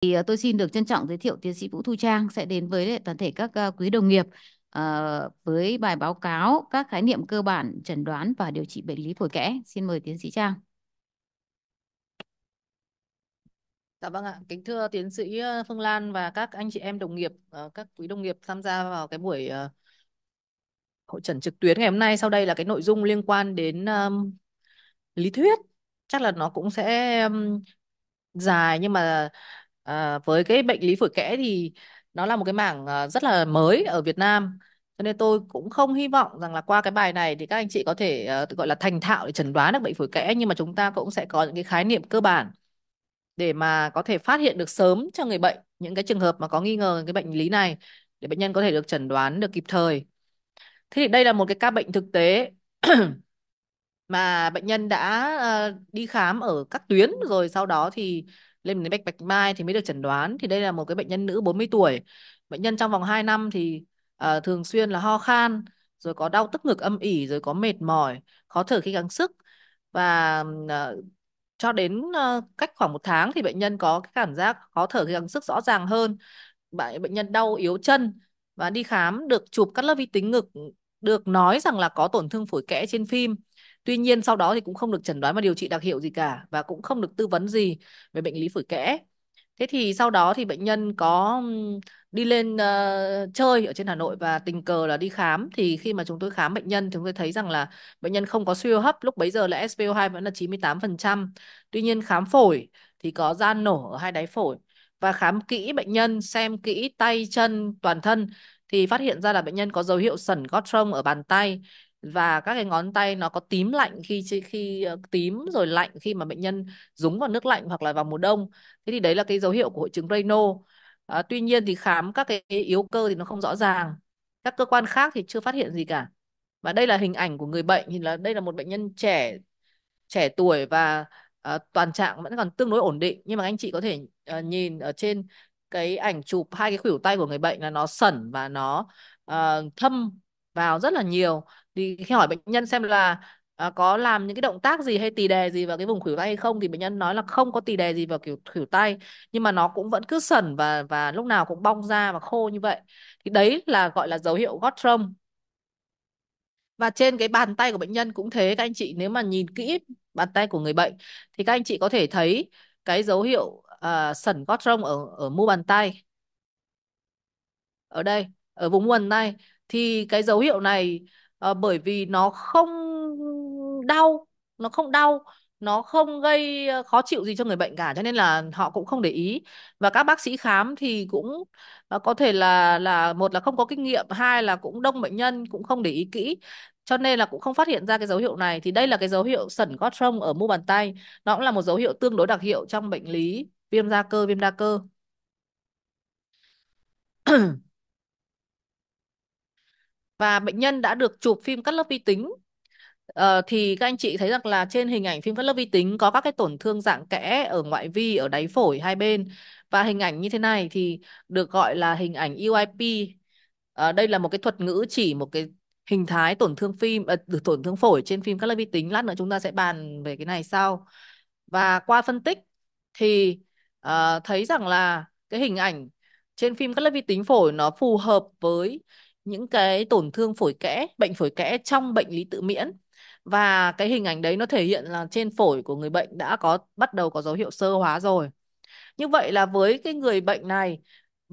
thì ờ, tôi xin được trân trọng giới thiệu tiến sĩ Vũ Thu Trang sẽ đến với toàn thể các ờ, quý đồng nghiệp ờ, với bài báo cáo các khái niệm cơ bản chẩn đoán và điều trị bệnh lý phổi kẽ. Xin mời tiến sĩ Trang. Dạ vâng ạ, kính thưa tiến sĩ Phương Lan và các anh chị em đồng nghiệp, các quý đồng nghiệp tham gia vào cái buổi hội trần trực tuyến ngày hôm nay. Sau đây là cái nội dung liên quan đến um, lý thuyết, chắc là nó cũng sẽ um, dài nhưng mà À, với cái bệnh lý phổi kẽ thì nó là một cái mảng à, rất là mới ở Việt Nam. Cho nên tôi cũng không hy vọng rằng là qua cái bài này thì các anh chị có thể à, gọi là thành thạo để chẩn đoán được bệnh phổi kẽ nhưng mà chúng ta cũng sẽ có những cái khái niệm cơ bản để mà có thể phát hiện được sớm cho người bệnh những cái trường hợp mà có nghi ngờ cái bệnh lý này để bệnh nhân có thể được chẩn đoán được kịp thời. Thế thì đây là một cái ca bệnh thực tế mà bệnh nhân đã uh, đi khám ở các tuyến rồi sau đó thì lên đến bạch bạch mai thì mới được chẩn đoán thì đây là một cái bệnh nhân nữ 40 tuổi bệnh nhân trong vòng 2 năm thì uh, thường xuyên là ho khan rồi có đau tức ngực âm ỉ rồi có mệt mỏi khó thở khi gắng sức và uh, cho đến uh, cách khoảng một tháng thì bệnh nhân có cái cảm giác khó thở khi gắng sức rõ ràng hơn bệnh nhân đau yếu chân và đi khám được chụp cắt lớp vi tính ngực được nói rằng là có tổn thương phổi kẽ trên phim Tuy nhiên sau đó thì cũng không được chẩn đoán và điều trị đặc hiệu gì cả và cũng không được tư vấn gì về bệnh lý phổi kẽ. Thế thì sau đó thì bệnh nhân có đi lên uh, chơi ở trên Hà Nội và tình cờ là đi khám thì khi mà chúng tôi khám bệnh nhân chúng tôi thấy rằng là bệnh nhân không có suy hô hấp, lúc bấy giờ là SpO2 vẫn là 98%. Tuy nhiên khám phổi thì có gian nổ ở hai đáy phổi và khám kỹ bệnh nhân xem kỹ tay chân toàn thân thì phát hiện ra là bệnh nhân có dấu hiệu sẩn gót trông ở bàn tay và các cái ngón tay nó có tím lạnh khi khi ờ, tím rồi lạnh khi mà bệnh nhân dúng vào nước lạnh hoặc là vào mùa đông thế thì đấy là cái dấu hiệu của hội chứng Raynaud à, ờ, tuy nhiên thì khám các cái yếu cơ thì nó không rõ ràng các cơ quan khác thì chưa phát hiện gì cả và đây là hình ảnh của người bệnh thì là đây là một bệnh nhân trẻ trẻ tuổi và à, toàn trạng vẫn còn tương đối ổn định nhưng mà anh chị có thể à, nhìn ở trên cái ảnh chụp hai cái khuỷu tay của người bệnh là nó sẩn và nó uh, thâm vào rất là nhiều thì khi hỏi bệnh nhân xem là à, có làm những cái động tác gì hay tì đè gì vào cái vùng khuỷu tay hay không thì bệnh nhân nói là không có tì đè gì vào kiểu khuỷu tay nhưng mà nó cũng vẫn cứ sẩn và và lúc nào cũng bong ra và khô như vậy thì đấy là gọi là dấu hiệu gót rông và trên cái bàn tay của bệnh nhân cũng thế các anh chị nếu mà nhìn kỹ bàn tay của người bệnh thì các anh chị có thể thấy cái dấu hiệu à, sẩn gót rông ở ở mu bàn tay ở đây ở vùng mu bàn tay thì cái dấu hiệu này à, bởi vì nó không đau nó không đau nó không gây ờ, khó chịu gì cho người bệnh cả cho nên là họ cũng không để ý và các bác sĩ khám thì cũng ờ, có thể là là một là không có kinh nghiệm hai là cũng đông bệnh nhân cũng không để ý kỹ cho nên là cũng không phát hiện ra cái dấu hiệu này thì đây là cái dấu hiệu sẩn Gottschalk ở mu bàn tay nó cũng là một dấu hiệu tương đối đặc hiệu trong bệnh lý viêm da cơ viêm đa cơ và bệnh nhân đã được chụp phim cắt lớp vi tính Ờ, thì các anh chị thấy rằng là trên hình ảnh phim cắt lớp vi tính có các cái tổn thương dạng kẽ ở ngoại vi ở đáy phổi hai bên và hình ảnh như thế này thì được gọi là hình ảnh UIP e à, ờ, đây là một cái thuật ngữ chỉ một cái hình thái tổn thương phim à, tổn thương phổi trên phim cắt lớp vi tính lát nữa chúng ta sẽ bàn về cái này sau và qua phân tích thì à, thấy rằng là cái hình ảnh trên phim cắt lớp vi tính phổi nó phù hợp với những cái tổn thương phổi kẽ, bệnh phổi kẽ trong bệnh lý tự miễn. Và cái hình ảnh đấy nó thể hiện là trên phổi của người bệnh đã có bắt đầu có dấu hiệu sơ hóa rồi. Như vậy là với cái người bệnh này,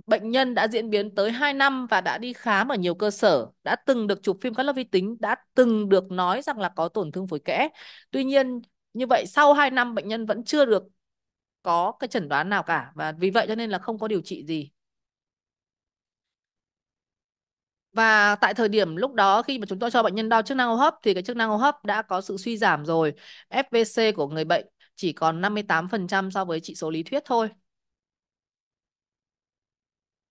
bệnh nhân đã diễn biến tới 2 năm và đã đi khám ở nhiều cơ sở, đã từng được chụp phim cắt lớp vi tính, đã từng được nói rằng là có tổn thương phổi kẽ. Tuy nhiên, như vậy sau 2 năm bệnh nhân vẫn chưa được có cái chẩn đoán nào cả và vì vậy cho nên là không có điều trị gì Và tại thời điểm lúc đó khi mà chúng tôi cho bệnh nhân đo chức năng hô hấp thì cái chức năng hô hấp đã có sự suy giảm rồi. FVC của người bệnh chỉ còn 58% so với chỉ số lý thuyết thôi.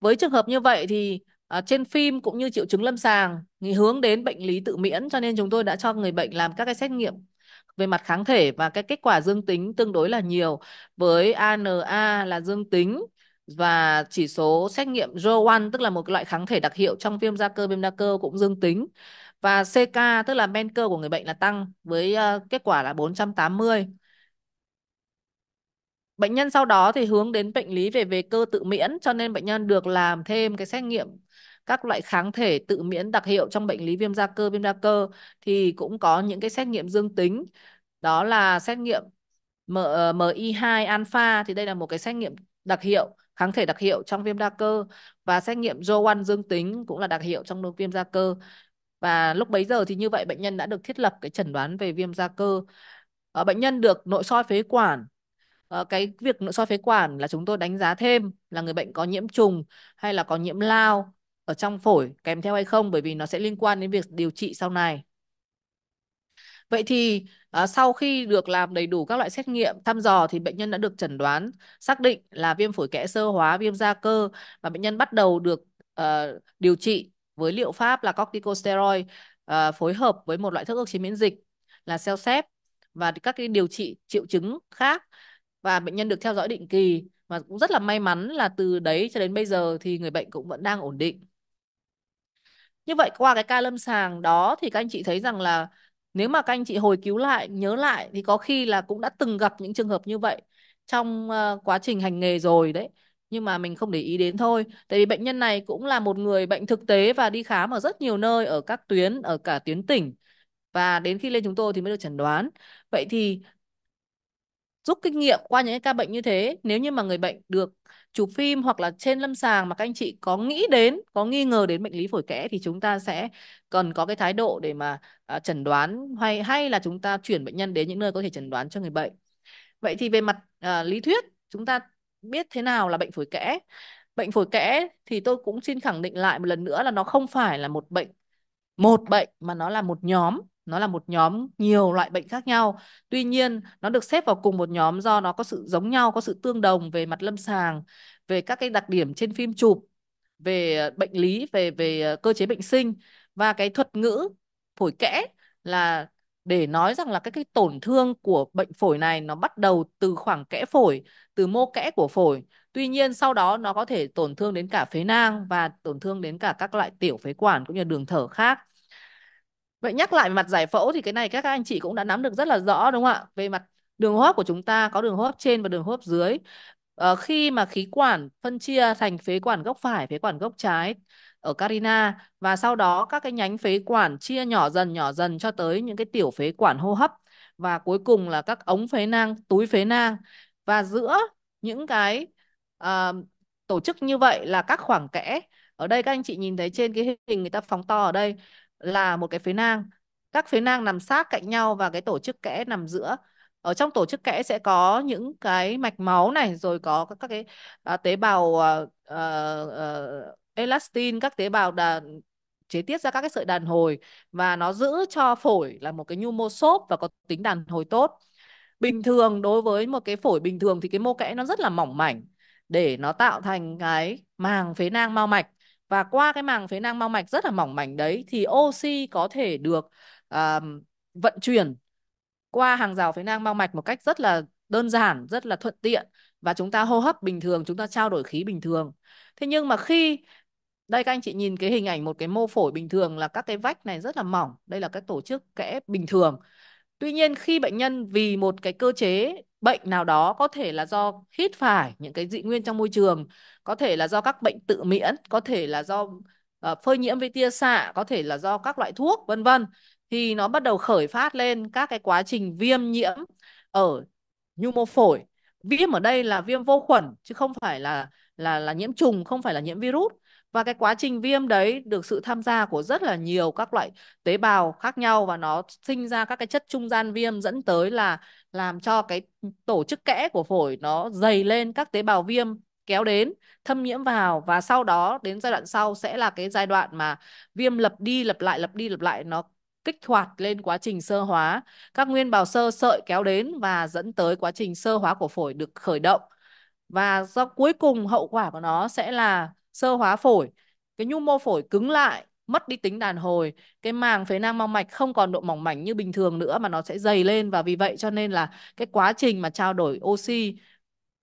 Với trường hợp như vậy thì À, trên phim cũng như triệu chứng lâm sàng thì hướng đến bệnh lý tự miễn cho nên chúng tôi đã cho người bệnh làm các cái xét nghiệm về mặt kháng thể và cái kết quả dương tính tương đối là nhiều với ANA là dương tính và chỉ số xét nghiệm RO1 tức là một cái loại kháng thể đặc hiệu trong viêm da cơ viêm da cơ cũng dương tính và CK tức là men cơ của người bệnh là tăng với ờ, kết quả là 480. Bệnh nhân sau đó thì hướng đến bệnh lý về về cơ tự miễn cho nên bệnh nhân được làm thêm cái xét nghiệm các loại kháng thể tự miễn đặc hiệu trong bệnh lý viêm da cơ viêm da cơ thì cũng có những cái xét nghiệm dương tính đó là xét nghiệm MI2 ờ, alpha thì đây là một cái xét nghiệm đặc hiệu kháng thể đặc hiệu trong viêm đa cơ và xét nghiệm RO1 dương tính cũng là đặc hiệu trong viêm da cơ. Và lúc bấy giờ thì như vậy bệnh nhân đã được thiết lập cái chẩn đoán về viêm da cơ. À, bệnh nhân được nội soi phế quản. À, cái việc nội soi phế quản là chúng tôi đánh giá thêm là người bệnh có nhiễm trùng hay là có nhiễm lao ở trong phổi kèm theo hay không bởi vì nó sẽ liên quan đến việc điều trị sau này. Vậy thì à, sau khi được làm đầy đủ các loại xét nghiệm thăm dò thì bệnh nhân đã được chẩn đoán xác định là viêm phổi kẽ sơ hóa, viêm da cơ và bệnh nhân bắt đầu được à, điều trị với liệu pháp là corticosteroid à, phối hợp với một loại thuốc ức chế miễn dịch là Celcep và các cái điều trị triệu chứng khác và bệnh nhân được theo dõi định kỳ và cũng rất là may mắn là từ đấy cho đến bây giờ thì người bệnh cũng vẫn đang ổn định. Như vậy qua cái ca lâm sàng đó thì các anh chị thấy rằng là nếu mà các anh chị hồi cứu lại nhớ lại thì có khi là cũng đã từng gặp những trường hợp như vậy trong ờ, quá trình hành nghề rồi đấy nhưng mà mình không để ý đến thôi tại vì bệnh nhân này cũng là một người bệnh thực tế và đi khám ở rất nhiều nơi ở các tuyến ở cả tuyến tỉnh và đến khi lên chúng tôi thì mới được chẩn đoán vậy thì rút kinh nghiệm qua những ca bệnh như thế nếu như mà người bệnh được chụp phim hoặc là trên lâm sàng mà các anh chị có nghĩ đến, có nghi ngờ đến bệnh lý phổi kẽ thì chúng ta sẽ cần có cái thái độ để mà à, chẩn đoán hay hay là chúng ta chuyển bệnh nhân đến những nơi có thể chẩn đoán cho người bệnh. Vậy thì về mặt à, lý thuyết chúng ta biết thế nào là bệnh phổi kẽ? Bệnh phổi kẽ thì tôi cũng xin khẳng định lại một lần nữa là nó không phải là một bệnh một bệnh mà nó là một nhóm nó là một nhóm nhiều loại bệnh khác nhau tuy nhiên nó được xếp vào cùng một nhóm do nó có sự giống nhau có sự tương đồng về mặt lâm sàng về các cái đặc điểm trên phim chụp về ờ, bệnh lý về về ờ, cơ chế bệnh sinh và cái thuật ngữ phổi kẽ là để nói rằng là cái cái tổn thương của bệnh phổi này nó bắt đầu từ khoảng kẽ phổi từ mô kẽ của phổi tuy nhiên sau đó nó có thể tổn thương đến cả phế nang và tổn thương đến cả các loại tiểu phế quản cũng như đường thở khác Vậy nhắc lại về mặt giải phẫu thì cái này các anh chị cũng đã nắm được rất là rõ đúng không ạ? Về mặt đường hô hấp của chúng ta có đường hô hấp trên và đường hô hấp dưới. Ờ, khi mà khí quản phân chia thành phế quản gốc phải, phế quản gốc trái ở carina và sau đó các cái nhánh phế quản chia nhỏ dần nhỏ dần cho tới những cái tiểu phế quản hô hấp và cuối cùng là các ống phế nang, túi phế nang và giữa những cái uh, tổ chức như vậy là các khoảng kẽ. Ở đây các anh chị nhìn thấy trên cái hình người ta phóng to ở đây là một cái phế nang. Các phế nang nằm sát cạnh nhau và cái tổ chức kẽ nằm giữa. Ở trong tổ chức kẽ sẽ có những cái mạch máu này rồi có các, cái à, tế bào à, à, à, elastin, các tế bào đàn chế tiết ra các cái sợi đàn hồi và nó giữ cho phổi là một cái nhu mô xốp và có tính đàn hồi tốt. Bình thường đối với một cái phổi bình thường thì cái mô kẽ nó rất là mỏng mảnh để nó tạo thành cái màng phế nang mau mạch và qua cái màng phế nang mau mạch rất là mỏng mảnh đấy thì oxy có thể được uh, vận chuyển qua hàng rào phế nang mau mạch một cách rất là đơn giản, rất là thuận tiện và chúng ta hô hấp bình thường, chúng ta trao đổi khí bình thường. Thế nhưng mà khi đây các anh chị nhìn cái hình ảnh một cái mô phổi bình thường là các cái vách này rất là mỏng, đây là các tổ chức kẽ bình thường. Tuy nhiên khi bệnh nhân vì một cái cơ chế bệnh nào đó có thể là do hít phải những cái dị nguyên trong môi trường có thể là do các bệnh tự miễn có thể là do uh, phơi nhiễm với tia xạ có thể là do các loại thuốc vân vân thì nó bắt đầu khởi phát lên các cái quá trình viêm nhiễm ở nhu mô phổi viêm ở đây là viêm vô khuẩn chứ không phải là là là nhiễm trùng không phải là nhiễm virus và cái quá trình viêm đấy được sự tham gia của rất là nhiều các loại tế bào khác nhau và nó sinh ra các cái chất trung gian viêm dẫn tới là làm cho cái tổ chức kẽ của phổi nó dày lên các tế bào viêm kéo đến thâm nhiễm vào và sau đó đến giai đoạn sau sẽ là cái giai đoạn mà viêm lặp đi lặp lại lặp đi lặp lại nó kích hoạt lên quá trình sơ hóa các nguyên bào sơ sợi kéo đến và dẫn tới quá trình sơ hóa của phổi được khởi động và do cuối cùng hậu quả của nó sẽ là sơ hóa phổi cái nhu mô phổi cứng lại mất đi tính đàn hồi cái màng phế nang mau mạch không còn độ mỏng mảnh như bình thường nữa mà nó sẽ dày lên và vì vậy cho nên là cái quá trình mà trao đổi oxy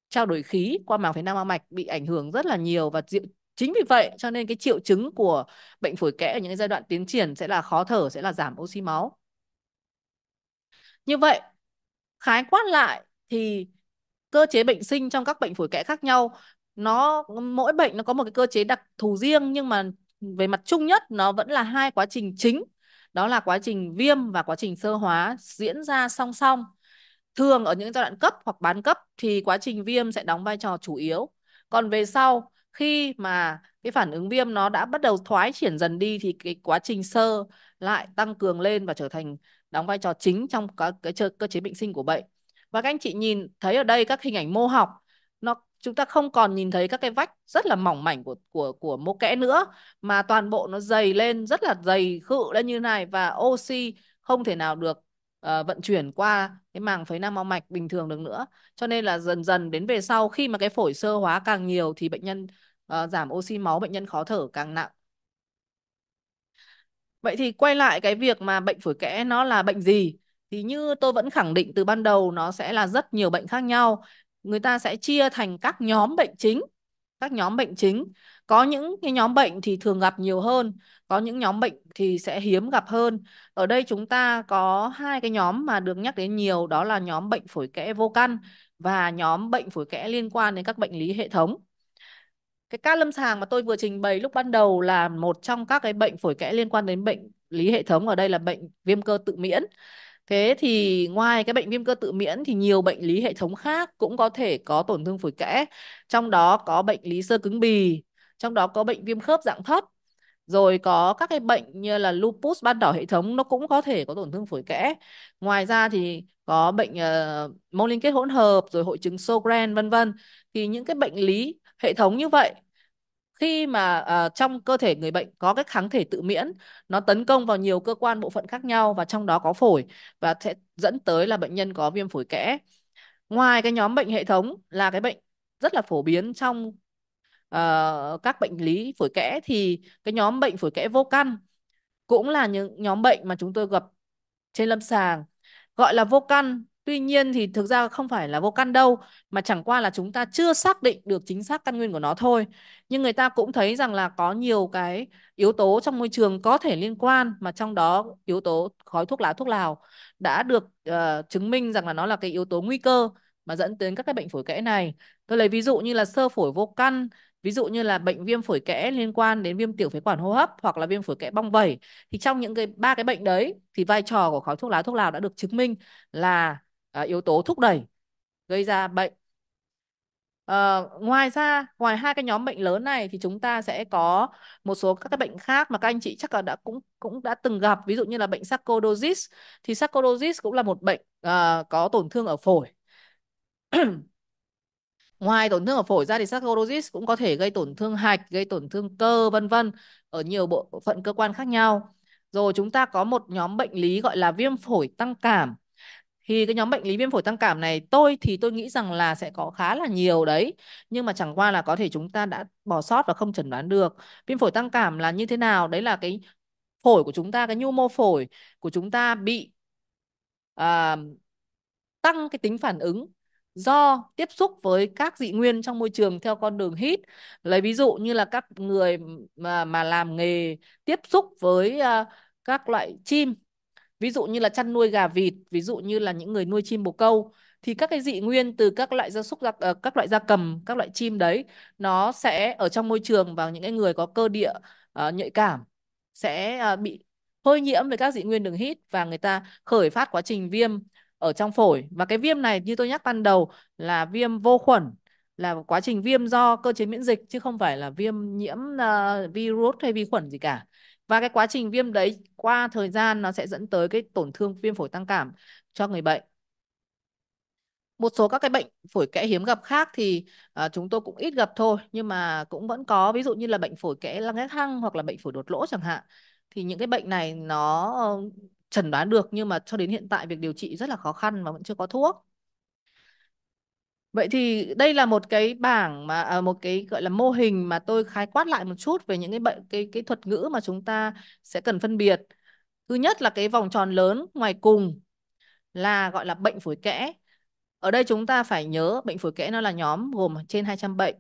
trao đổi khí qua màng phế nang mau mạch bị ảnh hưởng rất là nhiều và chính vì vậy cho nên cái triệu chứng của bệnh phổi kẽ ở những giai đoạn tiến triển sẽ là khó thở sẽ là giảm oxy máu như vậy khái quát lại thì cơ chế bệnh sinh trong các bệnh phổi kẽ khác nhau nó mỗi bệnh nó có một cái cơ chế đặc thù riêng nhưng mà về mặt chung nhất nó vẫn là hai quá trình chính đó là quá trình viêm và quá trình sơ hóa diễn ra song song thường ở những giai đoạn cấp hoặc bán cấp thì quá trình viêm sẽ đóng vai trò chủ yếu còn về sau khi mà cái phản ứng viêm nó đã bắt đầu thoái triển dần đi thì cái quá trình sơ lại tăng cường lên và trở thành đóng vai trò chính trong các cái cơ chế bệnh sinh của bệnh và các anh chị nhìn thấy ở đây các hình ảnh mô học nó chúng ta không còn nhìn thấy các cái vách rất là mỏng mảnh của của của mô kẽ nữa mà toàn bộ nó dày lên rất là dày khự lên như này và oxy không thể nào được uh, vận chuyển qua cái màng phế nang mau mạch bình thường được nữa cho nên là dần dần đến về sau khi mà cái phổi sơ hóa càng nhiều thì bệnh nhân uh, giảm oxy máu bệnh nhân khó thở càng nặng vậy thì quay lại cái việc mà bệnh phổi kẽ nó là bệnh gì thì như tôi vẫn khẳng định từ ban đầu nó sẽ là rất nhiều bệnh khác nhau người ta sẽ chia thành các nhóm bệnh chính các nhóm bệnh chính có những cái nhóm bệnh thì thường gặp nhiều hơn có những nhóm bệnh thì sẽ hiếm gặp hơn ở đây chúng ta có hai cái nhóm mà được nhắc đến nhiều đó là nhóm bệnh phổi kẽ vô căn và nhóm bệnh phổi kẽ liên quan đến các bệnh lý hệ thống cái ca lâm sàng mà tôi vừa trình bày lúc ban đầu là một trong các cái bệnh phổi kẽ liên quan đến bệnh lý hệ thống ở đây là bệnh viêm cơ tự miễn Thế thì ngoài cái bệnh viêm cơ tự miễn thì nhiều bệnh lý hệ thống khác cũng có thể có tổn thương phổi kẽ. Trong đó có bệnh lý sơ cứng bì, trong đó có bệnh viêm khớp dạng thấp, rồi có các cái bệnh như là lupus ban đỏ hệ thống nó cũng có thể có tổn thương phổi kẽ. Ngoài ra thì có bệnh uh, mô liên kết hỗn hợp rồi hội chứng Sjögren vân vân. Thì những cái bệnh lý hệ thống như vậy khi mà uh, trong cơ thể người bệnh có cái kháng thể tự miễn nó tấn công vào nhiều cơ quan bộ phận khác nhau và trong đó có phổi và sẽ dẫn tới là bệnh nhân có viêm phổi kẽ ngoài cái nhóm bệnh hệ thống là cái bệnh rất là phổ biến trong uh, các bệnh lý phổi kẽ thì cái nhóm bệnh phổi kẽ vô căn cũng là những nhóm bệnh mà chúng tôi gặp trên lâm sàng gọi là vô căn Tuy nhiên thì thực ra không phải là vô căn đâu mà chẳng qua là chúng ta chưa xác định được chính xác căn nguyên của nó thôi. Nhưng người ta cũng thấy rằng là có nhiều cái yếu tố trong môi trường có thể liên quan mà trong đó yếu tố khói thuốc lá thuốc lào đã được uh, chứng minh rằng là nó là cái yếu tố nguy cơ mà dẫn đến các cái bệnh phổi kẽ này. Tôi lấy ví dụ như là sơ phổi vô căn, ví dụ như là bệnh viêm phổi kẽ liên quan đến viêm tiểu phế quản hô hấp hoặc là viêm phổi kẽ bong vẩy thì trong những cái ba cái bệnh đấy thì vai trò của khói thuốc lá thuốc lào đã được chứng minh là à, yếu tố thúc đẩy gây ra bệnh à, ngoài ra ngoài hai cái nhóm bệnh lớn này thì chúng ta sẽ có một số các cái bệnh khác mà các anh chị chắc là đã cũng cũng đã từng gặp ví dụ như là bệnh sarcoidosis thì sarcoidosis cũng là một bệnh à, có tổn thương ở phổi Ngoài tổn thương ở phổi ra thì sarcoidosis cũng có thể gây tổn thương hạch, gây tổn thương cơ vân vân ở nhiều bộ phận cơ quan khác nhau. Rồi chúng ta có một nhóm bệnh lý gọi là viêm phổi tăng cảm thì cái nhóm bệnh lý viêm phổi tăng cảm này tôi thì tôi nghĩ rằng là sẽ có khá là nhiều đấy nhưng mà chẳng qua là có thể chúng ta đã bỏ sót và không chẩn đoán được viêm phổi tăng cảm là như thế nào đấy là cái phổi của chúng ta cái nhu mô phổi của chúng ta bị à, tăng cái tính phản ứng do tiếp xúc với các dị nguyên trong môi trường theo con đường hít lấy ví dụ như là các người mà mà làm nghề tiếp xúc với uh, các loại chim ví dụ như là chăn nuôi gà vịt ví dụ như là những người nuôi chim bồ câu thì các cái dị nguyên từ các loại gia súc ờ, các loại gia cầm các loại chim đấy nó sẽ ở trong môi trường và những cái người có cơ địa uh, nhạy cảm sẽ uh, bị hôi nhiễm với các dị nguyên đường hít và người ta khởi phát quá trình viêm ở trong phổi và cái viêm này như tôi nhắc ban đầu là viêm vô khuẩn là quá trình viêm do cơ chế miễn dịch chứ không phải là viêm nhiễm uh, virus hay vi khuẩn gì cả và cái quá trình viêm đấy qua thời gian nó sẽ dẫn tới cái tổn thương viêm phổi tăng cảm cho người bệnh một số các cái bệnh phổi kẽ hiếm gặp khác thì uh, chúng tôi cũng ít gặp thôi nhưng mà cũng vẫn có ví dụ như là bệnh phổi kẽ lăng ghép hăng hoặc là bệnh phổi đột lỗ chẳng hạn thì những cái bệnh này nó ờ, chẩn đoán được nhưng mà cho đến hiện tại việc điều trị rất là khó khăn và vẫn chưa có thuốc Vậy thì đây là một cái bảng mà à, một cái gọi là mô hình mà tôi khái quát lại một chút về những cái bệnh cái cái thuật ngữ mà chúng ta sẽ cần phân biệt. Thứ nhất là cái vòng tròn lớn ngoài cùng là gọi là bệnh phổi kẽ. Ở đây chúng ta phải nhớ bệnh phổi kẽ nó là nhóm gồm trên 200 bệnh.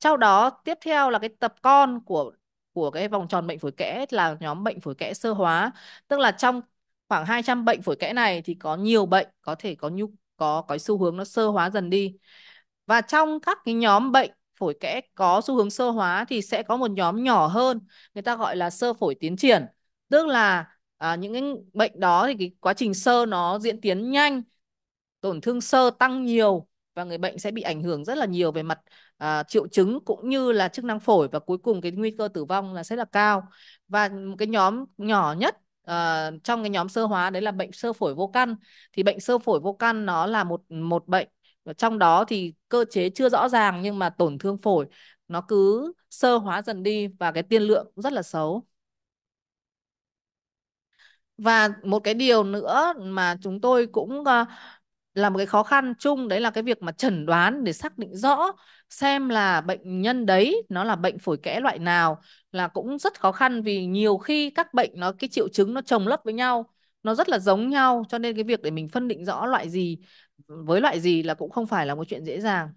sau đó tiếp theo là cái tập con của của cái vòng tròn bệnh phổi kẽ là nhóm bệnh phổi kẽ sơ hóa, tức là trong khoảng 200 bệnh phổi kẽ này thì có nhiều bệnh có thể có nhu có cái xu hướng nó sơ hóa dần đi và trong các cái nhóm bệnh phổi kẽ có xu hướng sơ hóa thì sẽ có một nhóm nhỏ hơn người ta gọi là sơ phổi tiến triển tức là à, những cái bệnh đó thì cái quá trình sơ nó diễn tiến nhanh tổn thương sơ tăng nhiều và người bệnh sẽ bị ảnh hưởng rất là nhiều về mặt à, triệu chứng cũng như là chức năng phổi và cuối cùng cái nguy cơ tử vong là sẽ là cao và cái nhóm nhỏ nhất uh, trong cái nhóm sơ hóa đấy là bệnh sơ phổi vô căn thì bệnh sơ phổi vô căn nó là một một bệnh và trong đó thì cơ chế chưa rõ ràng nhưng mà tổn thương phổi nó cứ sơ hóa dần đi và cái tiên lượng rất là xấu và một cái điều nữa mà chúng tôi cũng uh, là một cái khó khăn chung đấy là cái việc mà chẩn đoán để xác định rõ xem là bệnh nhân đấy nó là bệnh phổi kẽ loại nào là cũng rất khó khăn vì nhiều khi các bệnh nó cái triệu chứng nó chồng lấp với nhau nó rất là giống nhau cho nên cái việc để mình phân định rõ loại gì với loại gì là cũng không phải là một chuyện dễ dàng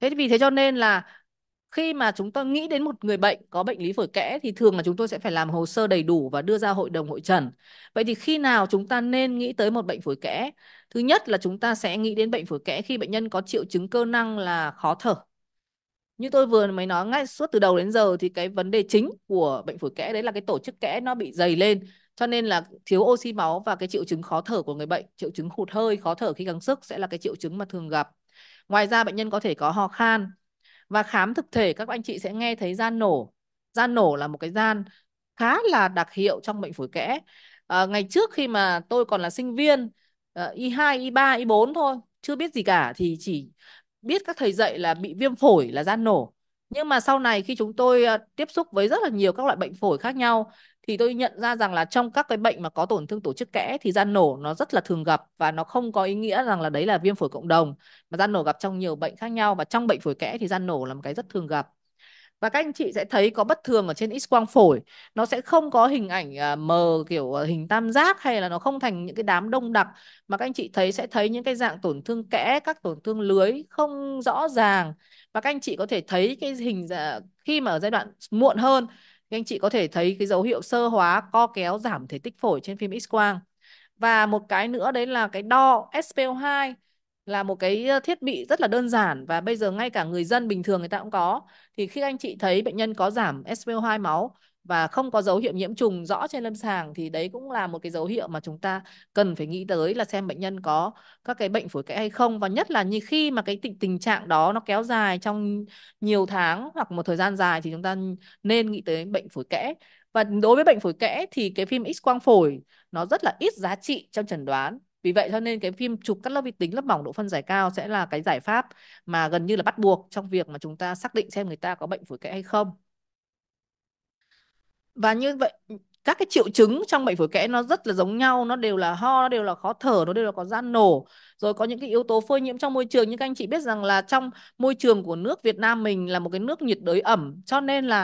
thế vì thế cho nên là khi mà chúng tôi nghĩ đến một người bệnh có bệnh lý phổi kẽ thì thường là chúng tôi sẽ phải làm hồ sơ đầy đủ và đưa ra hội đồng hội trần. Vậy thì khi nào chúng ta nên nghĩ tới một bệnh phổi kẽ? Thứ nhất là chúng ta sẽ nghĩ đến bệnh phổi kẽ khi bệnh nhân có triệu chứng cơ năng là khó thở. Như tôi vừa mới nói ngay suốt từ đầu đến giờ thì cái vấn đề chính của bệnh phổi kẽ đấy là cái tổ chức kẽ nó bị dày lên cho nên là thiếu oxy máu và cái triệu chứng khó thở của người bệnh, triệu chứng hụt hơi, khó thở khi gắng sức sẽ là cái triệu chứng mà thường gặp. Ngoài ra bệnh nhân có thể có ho khan, và khám thực thể các anh chị sẽ nghe thấy gian nổ gian nổ là một cái gian khá là đặc hiệu trong bệnh phổi kẽ à, ngày trước khi mà tôi còn là sinh viên y2 y3 y4 thôi chưa biết gì cả thì chỉ biết các thầy dạy là bị viêm phổi là gian nổ nhưng mà sau này khi chúng tôi ờ, tiếp xúc với rất là nhiều các loại bệnh phổi khác nhau thì tôi nhận ra rằng là trong các cái bệnh mà có tổn thương tổ chức kẽ thì gian nổ nó rất là thường gặp và nó không có ý nghĩa rằng là đấy là viêm phổi cộng đồng mà gian nổ gặp trong nhiều bệnh khác nhau và trong bệnh phổi kẽ thì gian nổ là một cái rất thường gặp và các anh chị sẽ thấy có bất thường ở trên x quang phổi nó sẽ không có hình ảnh à, mờ kiểu à, hình tam giác hay là nó không thành những cái đám đông đặc mà các anh chị thấy sẽ thấy những cái dạng tổn thương kẽ các tổn thương lưới không rõ ràng và các anh chị có thể thấy cái hình à, khi mà ở giai đoạn muộn hơn các anh chị có thể thấy cái dấu hiệu sơ hóa, co kéo, giảm thể tích phổi trên phim X-quang. Và một cái nữa đấy là cái đo SPO2 là một cái ờ, thiết bị rất là đơn giản và bây giờ ngay cả người dân bình thường người ta cũng có. Thì khi anh chị thấy bệnh nhân có giảm SPO2 máu và không có dấu hiệu nhiễm trùng rõ trên lâm sàng thì đấy cũng là một cái dấu hiệu mà chúng ta cần phải nghĩ tới là xem bệnh nhân có các cái bệnh phổi kẽ hay không và nhất là như khi mà cái tình, tình trạng đó nó kéo dài trong nhiều tháng hoặc một thời gian dài thì chúng ta nên nghĩ tới bệnh phổi kẽ và đối với bệnh phổi kẽ thì cái phim X quang phổi nó rất là ít giá trị trong chẩn đoán vì vậy cho nên cái phim chụp cắt lớp vi tính lớp mỏng độ phân giải cao sẽ là cái giải pháp mà gần như là bắt buộc trong việc mà chúng ta xác định xem người ta có bệnh phổi kẽ hay không và như vậy các cái triệu chứng trong bệnh phổi kẽ nó rất là giống nhau nó đều là ho nó đều là khó thở nó đều là có gian nổ rồi có những cái yếu tố phơi nhiễm trong môi trường như các anh chị biết rằng là trong môi trường của nước Việt Nam mình là một cái nước nhiệt đới ẩm cho nên là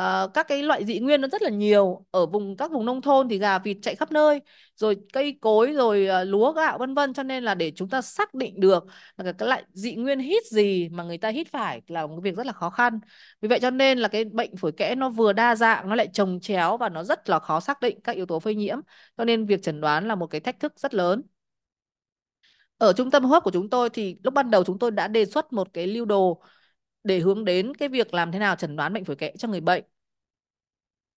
uh, các cái loại dị nguyên nó rất là nhiều ở vùng các vùng nông thôn thì gà vịt chạy khắp nơi rồi cây cối rồi uh, lúa gạo vân vân cho nên là để chúng ta xác định được là cái loại dị nguyên hít gì mà người ta hít phải là một cái việc rất là khó khăn vì vậy cho nên là cái bệnh phổi kẽ nó vừa đa dạng nó lại trồng chéo và nó rất là khó xác định các yếu tố phơi nhiễm cho nên việc chẩn đoán là một cái thách thức rất lớn ở trung tâm hô hấp của chúng tôi thì lúc ban đầu chúng tôi đã đề xuất một cái lưu đồ để hướng đến cái việc làm thế nào chẩn đoán bệnh phổi kẽ cho người bệnh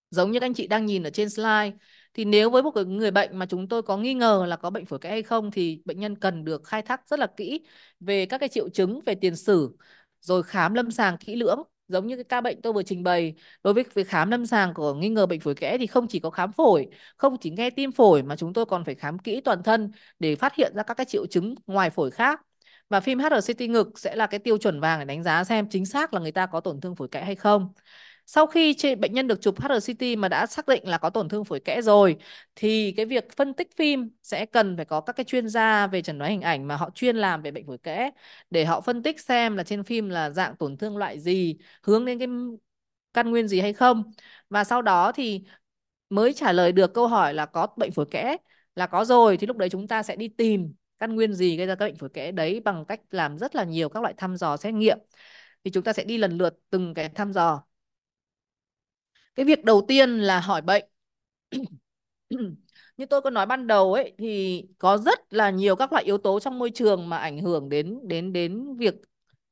giống như các anh chị đang nhìn ở trên slide thì nếu với một người bệnh mà chúng tôi có nghi ngờ là có bệnh phổi kẽ hay không thì bệnh nhân cần được khai thác rất là kỹ về các cái triệu chứng về tiền sử rồi khám lâm sàng kỹ lưỡng giống như cái ca bệnh tôi vừa trình bày đối với việc khám lâm sàng của nghi ngờ bệnh phổi kẽ thì không chỉ có khám phổi không chỉ nghe tim phổi mà chúng tôi còn phải khám kỹ toàn thân để phát hiện ra các cái triệu chứng ngoài phổi khác và phim HRCT ngực sẽ là cái tiêu chuẩn vàng để đánh giá xem chính xác là người ta có tổn thương phổi kẽ hay không sau khi bệnh nhân được chụp HRCT mà đã xác định là có tổn thương phổi kẽ rồi thì cái việc phân tích phim sẽ cần phải có các cái chuyên gia về chẩn đoán hình ảnh mà họ chuyên làm về bệnh phổi kẽ để họ phân tích xem là trên phim là dạng tổn thương loại gì, hướng đến cái căn nguyên gì hay không. Và sau đó thì mới trả lời được câu hỏi là có bệnh phổi kẽ là có rồi thì lúc đấy chúng ta sẽ đi tìm căn nguyên gì gây ra các bệnh phổi kẽ đấy bằng cách làm rất là nhiều các loại thăm dò xét nghiệm thì chúng ta sẽ đi lần lượt từng cái thăm dò cái việc đầu tiên là hỏi bệnh như tôi có nói ban đầu ấy thì có rất là nhiều các loại yếu tố trong môi trường mà ảnh hưởng đến đến đến việc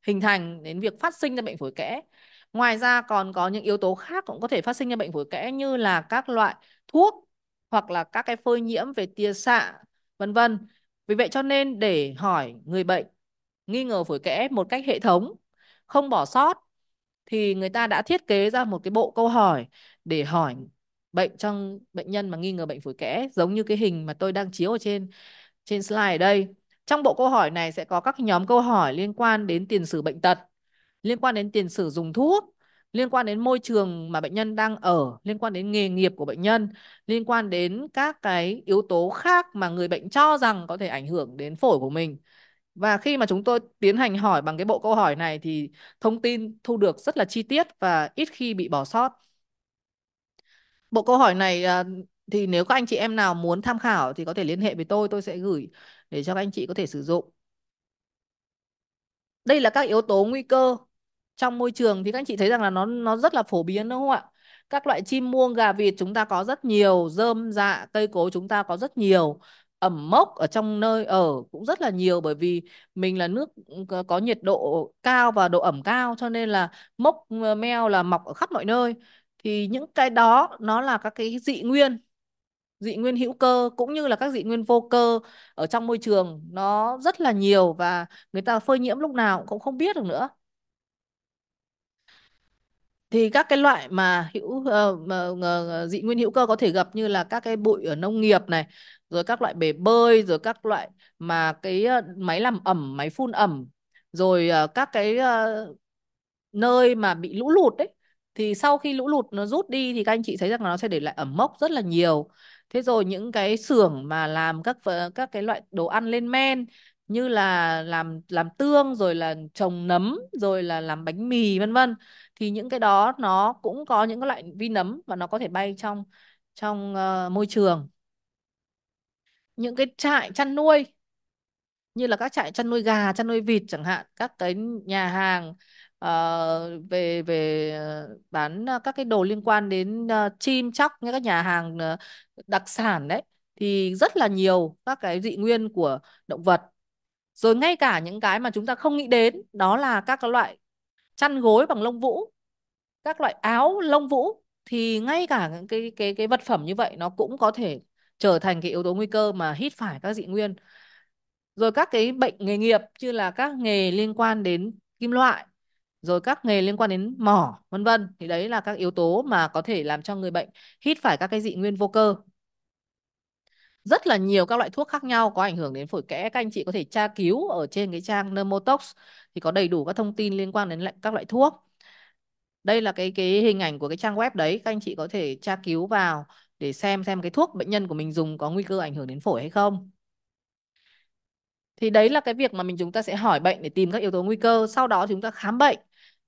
hình thành đến việc phát sinh ra bệnh phổi kẽ ngoài ra còn có những yếu tố khác cũng có thể phát sinh ra bệnh phổi kẽ như là các loại thuốc hoặc là các cái phơi nhiễm về tia xạ vân vân vì vậy cho nên để hỏi người bệnh nghi ngờ phổi kẽ một cách hệ thống không bỏ sót thì người ta đã thiết kế ra một cái bộ câu hỏi để hỏi bệnh trong bệnh nhân mà nghi ngờ bệnh phổi kẽ giống như cái hình mà tôi đang chiếu ở trên trên slide ở đây. Trong bộ câu hỏi này sẽ có các nhóm câu hỏi liên quan đến tiền sử bệnh tật, liên quan đến tiền sử dùng thuốc, liên quan đến môi trường mà bệnh nhân đang ở, liên quan đến nghề nghiệp của bệnh nhân, liên quan đến các cái yếu tố khác mà người bệnh cho rằng có thể ảnh hưởng đến phổi của mình. Và khi mà chúng tôi tiến hành hỏi bằng cái bộ câu hỏi này thì thông tin thu được rất là chi tiết và ít khi bị bỏ sót. Bộ câu hỏi này à, thì nếu các anh chị em nào muốn tham khảo thì có thể liên hệ với tôi, tôi sẽ gửi để cho các anh chị có thể sử dụng. Đây là các yếu tố nguy cơ trong môi trường thì các anh chị thấy rằng là nó nó rất là phổ biến đúng không ạ? Các loại chim muông, gà vịt chúng ta có rất nhiều, dơm dạ, cây cối chúng ta có rất nhiều ẩm mốc ở trong nơi ở cũng rất là nhiều bởi vì mình là nước ừ, có nhiệt độ cao và độ ẩm cao cho nên là mốc ừ, meo là mọc ở khắp mọi nơi thì những cái đó nó là các cái dị nguyên dị nguyên hữu cơ cũng như là các dị nguyên vô cơ ở trong môi trường nó rất là nhiều và người ta phơi nhiễm lúc nào cũng không biết được nữa thì các cái loại mà hữu uh, mà, uh, dị nguyên hữu cơ có thể gặp như là các cái bụi ở nông nghiệp này rồi các loại bể bơi rồi các loại mà cái uh, máy làm ẩm máy phun ẩm rồi uh, các cái uh, nơi mà bị lũ lụt đấy thì sau khi lũ lụt nó rút đi thì các anh chị thấy rằng nó sẽ để lại ẩm mốc rất là nhiều thế rồi những cái xưởng mà làm các các cái loại đồ ăn lên men như là làm làm tương rồi là trồng nấm rồi là làm bánh mì vân vân thì những cái đó nó cũng có những cái loại vi nấm và nó có thể bay trong trong uh, môi trường những cái trại chăn nuôi như là các trại chăn nuôi gà chăn nuôi vịt chẳng hạn các cái nhà hàng uh, về về ờ, bán các cái đồ liên quan đến uh, chim chóc như các nhà hàng uh, đặc sản đấy thì rất là nhiều các cái dị nguyên của động vật rồi ngay cả những cái mà chúng ta không nghĩ đến đó là các cái loại chăn gối bằng lông vũ các loại áo lông vũ thì ngay cả những cái cái cái vật phẩm như vậy nó cũng có thể trở thành cái yếu tố nguy cơ mà hít phải các dị nguyên rồi các cái bệnh nghề nghiệp như là các nghề liên quan đến kim loại rồi các nghề liên quan đến mỏ vân vân thì đấy là các yếu tố mà có thể làm cho người bệnh hít phải các cái dị nguyên vô cơ rất là nhiều các loại thuốc khác nhau có ảnh hưởng đến phổi kẽ các anh chị có thể tra cứu ở trên cái trang Nemotox thì có đầy đủ các thông tin liên quan đến các loại thuốc đây là cái cái hình ảnh của cái trang web đấy các anh chị có thể tra cứu vào để xem xem cái thuốc bệnh nhân của mình dùng có nguy cơ ảnh hưởng đến phổi hay không thì đấy là cái việc mà mình chúng ta sẽ hỏi bệnh để tìm các yếu tố nguy cơ sau đó chúng ta khám bệnh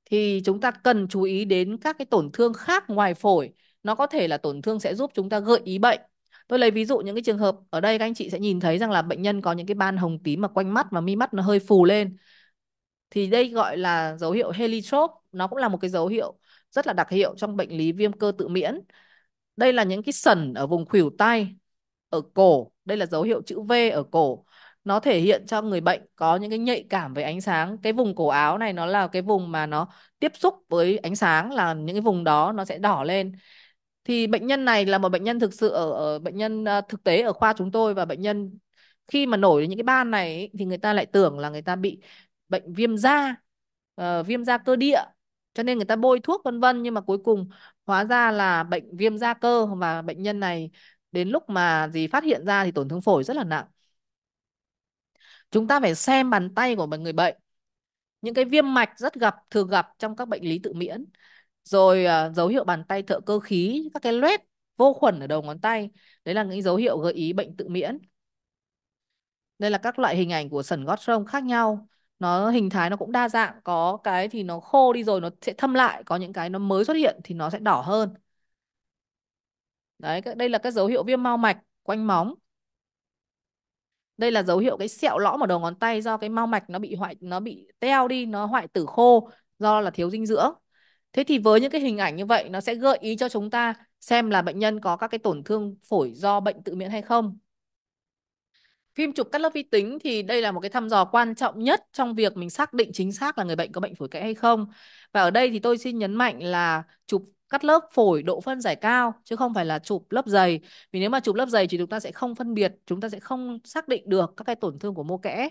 thì chúng ta cần chú ý đến các cái tổn thương khác ngoài phổi nó có thể là tổn thương sẽ giúp chúng ta gợi ý bệnh tôi lấy ví dụ những cái trường hợp ở đây các anh chị sẽ nhìn thấy rằng là bệnh nhân có những cái ban hồng tím mà quanh mắt và mi mắt nó hơi phù lên thì đây gọi là dấu hiệu heliotrop nó cũng là một cái dấu hiệu rất là đặc hiệu trong bệnh lý viêm cơ tự miễn đây là những cái sẩn ở vùng khuỷu tay ở cổ đây là dấu hiệu chữ V ở cổ nó thể hiện cho người bệnh có những cái nhạy cảm với ánh sáng cái vùng cổ áo này nó là cái vùng mà nó tiếp xúc với ánh sáng là những cái vùng đó nó sẽ đỏ lên thì bệnh nhân này là một bệnh nhân thực sự ở, ở bệnh nhân à, thực tế ở khoa chúng tôi và bệnh nhân khi mà nổi những cái ban này thì người ta lại tưởng là người ta bị bệnh viêm da ờ, viêm da cơ địa cho nên người ta bôi thuốc vân vân nhưng mà cuối cùng hóa ra là bệnh viêm da cơ và bệnh nhân này đến lúc mà gì phát hiện ra thì tổn thương phổi rất là nặng chúng ta phải xem bàn tay của một người bệnh những cái viêm mạch rất gặp thường gặp trong các bệnh lý tự miễn rồi à, dấu hiệu bàn tay thợ cơ khí các cái loét vô khuẩn ở đầu ngón tay đấy là những dấu hiệu gợi ý bệnh tự miễn đây là các loại hình ảnh của sẩn gót rông khác nhau nó hình thái nó cũng đa dạng có cái thì nó khô đi rồi nó sẽ thâm lại có những cái nó mới xuất hiện thì nó sẽ đỏ hơn đấy đây là các dấu hiệu viêm mao mạch quanh móng đây là dấu hiệu cái sẹo lõm ở đầu ngón tay do cái mao mạch nó bị hoại nó bị teo đi nó hoại tử khô do là thiếu dinh dưỡng Thế thì với những cái hình ảnh như vậy nó sẽ gợi ý cho chúng ta xem là bệnh nhân có các cái tổn thương phổi do bệnh tự miễn hay không. Phim chụp cắt lớp vi tính thì đây là một cái thăm dò quan trọng nhất trong việc mình xác định chính xác là người bệnh có bệnh phổi kẽ hay không. Và ở đây thì tôi xin nhấn mạnh là chụp cắt lớp phổi độ phân giải cao chứ không phải là chụp lớp dày. Vì nếu mà chụp lớp dày thì chúng ta sẽ không phân biệt, chúng ta sẽ không xác định được các cái tổn thương của mô kẽ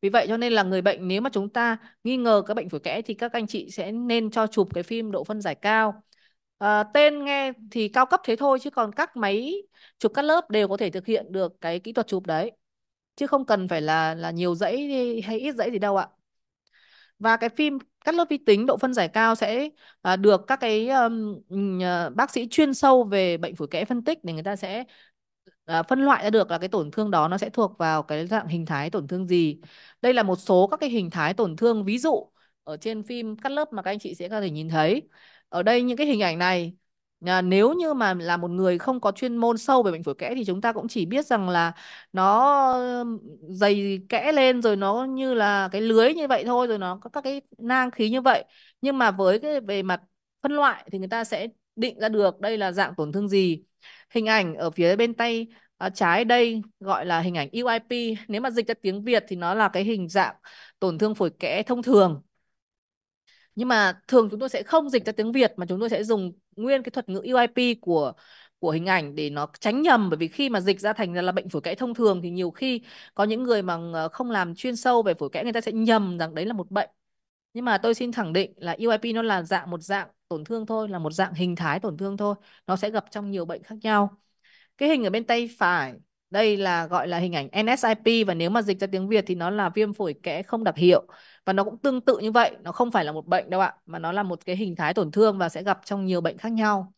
vì vậy cho nên là người bệnh nếu mà chúng ta nghi ngờ các bệnh phổi kẽ thì các anh chị sẽ nên cho chụp cái phim độ phân giải cao à, tên nghe thì cao cấp thế thôi chứ còn các máy chụp cắt lớp đều có thể thực hiện được cái kỹ thuật chụp đấy chứ không cần phải là là nhiều dãy hay ít dãy gì đâu ạ và cái phim cắt lớp vi tính độ phân giải cao sẽ à, được các cái um, bác sĩ chuyên sâu về bệnh phổi kẽ phân tích để người ta sẽ à, phân loại ra được là cái tổn thương đó nó sẽ thuộc vào cái dạng hình thái tổn thương gì. Đây là một số các cái hình thái tổn thương ví dụ ở trên phim cắt lớp mà các anh chị sẽ có thể nhìn thấy. Ở đây những cái hình ảnh này À, nếu như mà là một người không có chuyên môn sâu về bệnh phổi kẽ thì chúng ta cũng chỉ biết rằng là nó dày kẽ lên rồi nó như là cái lưới như vậy thôi rồi nó có các cái nang khí như vậy nhưng mà với cái về mặt phân loại thì người ta sẽ định ra được đây là dạng tổn thương gì Hình ảnh ở phía bên tay à, trái đây gọi là hình ảnh UIP. Nếu mà dịch ra tiếng Việt thì nó là cái hình dạng tổn thương phổi kẽ thông thường. Nhưng mà thường chúng tôi sẽ không dịch ra tiếng Việt mà chúng tôi sẽ dùng nguyên cái thuật ngữ UIP của của hình ảnh để nó tránh nhầm bởi vì khi mà dịch ra thành ra là bệnh phổi kẽ thông thường thì nhiều khi có những người mà ờ, không làm chuyên sâu về phổi kẽ người ta sẽ nhầm rằng đấy là một bệnh nhưng mà tôi xin khẳng định là UIP nó là dạng một dạng tổn thương thôi là một dạng hình thái tổn thương thôi nó sẽ gặp trong nhiều bệnh khác nhau cái hình ở bên tay phải đây là gọi là hình ảnh NSIP và nếu mà dịch ra tiếng Việt thì nó là viêm phổi kẽ không đặc hiệu và nó cũng tương tự như vậy nó không phải là một bệnh đâu ạ mà nó là một cái hình thái tổn thương và sẽ gặp trong nhiều bệnh khác nhau